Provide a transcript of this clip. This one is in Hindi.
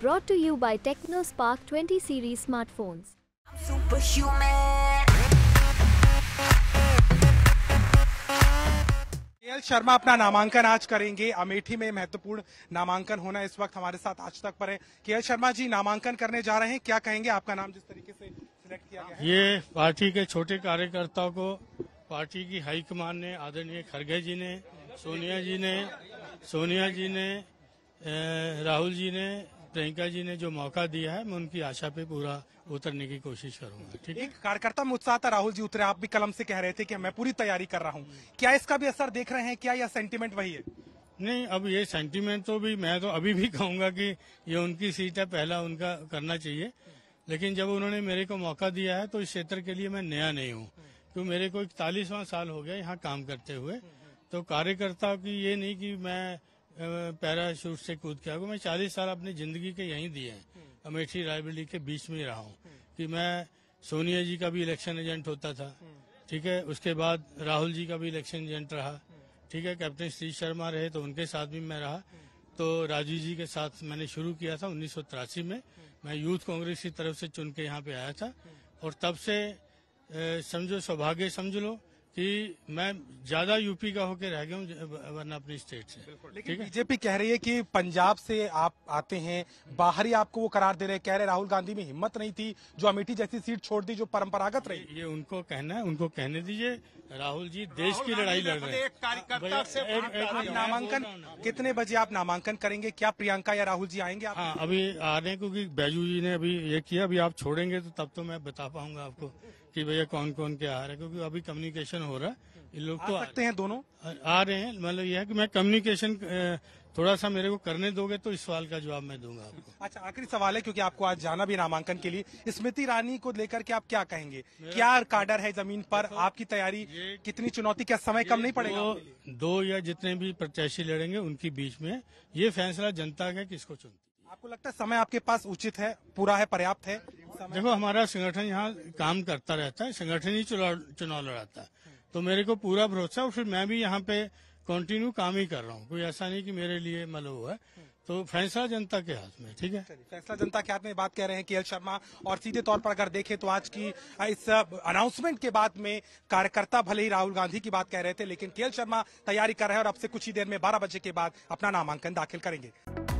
brought to you by Spark 20 series smartphones. L Sharma अपना नामांकन आज करेंगे अमेठी में महत्वपूर्ण नामांकन होना इस वक्त हमारे साथ आज तक पर है के एल शर्मा जी नामांकन करने जा रहे हैं क्या कहेंगे आपका नाम जिस तरीके से सिलेक्ट किया गया ये पार्टी के छोटे कार्यकर्ताओं को पार्टी की हाईकमान ने आदरणीय खरगे जी ने सोनिया जी ने सोनिया जी ने राहुल जी ने प्रियंका जी ने जो मौका दिया है मैं उनकी आशा पे पूरा उतरने की कोशिश करूंगा हम्म। ठीक है कार्यकर्ता में उत्साह था राहुल जी उतरे आप भी कलम से कह रहे थे कि मैं पूरी तैयारी कर रहा हूँ क्या इसका भी असर देख रहे हैं क्या यह सेंटिमेंट वही है नहीं अब ये सेंटिमेंट तो भी मैं तो अभी भी कहूंगा कि ये उनकी सीट है पहला उनका करना चाहिए लेकिन जब उन्होंने मेरे को मौका दिया है तो इस क्षेत्र के लिए मैं नया नहीं हूँ क्यों तो मेरे को इकतालीसवां साल हो गया यहाँ काम करते हुए तो कार्यकर्ता की ये नहीं कि मैं पैराशूट से कूद के आगे मैं चालीस साल अपनी जिंदगी के यहीं दिए हैं हम्म। अमेठी रायबली के बीच में ही रहा हूँ हम्म। कि मैं सोनिया जी का भी इलेक्शन एजेंट होता था हम्म। ठीक है उसके बाद राहुल जी का भी इलेक्शन एजेंट रहा ठीक है कैप्टन श्री शर्मा रहे तो उनके साथ भी मैं रहा तो राजीव जी के साथ मैंने शुरू किया था उन्नीस में मैं यूथ कांग्रेस की तरफ से चुन के यहाँ पे आया था और तब से समझो सौभाग्य समझ लो कि मैं ज्यादा यूपी का होकर रह गया हूँ वरना अपनी स्टेट से लेकिन बीजेपी कह रही है कि पंजाब से आप आते हैं बाहर ही आपको वो करार दे रहे कह रहे राहुल गांधी में हिम्मत नहीं थी जो अमेठी जैसी सीट छोड़ दी जो परंपरागत रही ये, उनको कहना है उनको कहने दीजिए राहुल जी देश की लड़ाई लड़ रहे हैं नामांकन कितने बजे आप नामांकन करेंगे क्या प्रियंका या राहुल जी आएंगे हाँ, अभी आ रहे हैं क्योंकि बैजू जी ने अभी ये किया अभी आप छोड़ेंगे तो तब तो मैं बता पाऊंगा आपको कि भैया कौन कौन के आ रहे हैं क्योंकि अभी कम्युनिकेशन हो रहा है लोग तो आ सकते हैं दोनों आ रहे हैं मतलब यह है कि मैं कम्युनिकेशन थोड़ा सा मेरे को करने दोगे तो इस सवाल का जवाब मैं दूंगा आपको अच्छा आखिरी सवाल है क्योंकि आपको आज जाना भी नामांकन के लिए स्मृति ईरानी को लेकर के आप क्या कहेंगे क्या काडर है जमीन पर आपकी तैयारी कितनी चुनौती क्या समय कम नहीं पड़ेगा दो, दो या जितने भी प्रत्याशी लड़ेंगे उनके बीच में ये फैसला जनता का किसको चुन आपको लगता है समय आपके पास उचित है पूरा है पर्याप्त है देखो हमारा संगठन यहाँ काम करता रहता है संगठन ही चुनाव लड़ाता है तो मेरे को पूरा भरोसा और फिर मैं भी यहाँ पे कंटिन्यू काम ही कर रहा हूँ कोई ऐसा नहीं कि मेरे लिए मतलब हुआ है तो फैसला जनता के हाथ में ठीक है फैसला जनता के हाथ में बात कह रहे हैं के शर्मा और सीधे तौर पर अगर देखें तो आज की इस अनाउंसमेंट के बाद में कार्यकर्ता भले ही राहुल गांधी की बात कह रहे थे लेकिन के शर्मा तैयारी कर रहे हैं और अब से कुछ ही देर में बारह बजे के बाद अपना नामांकन दाखिल करेंगे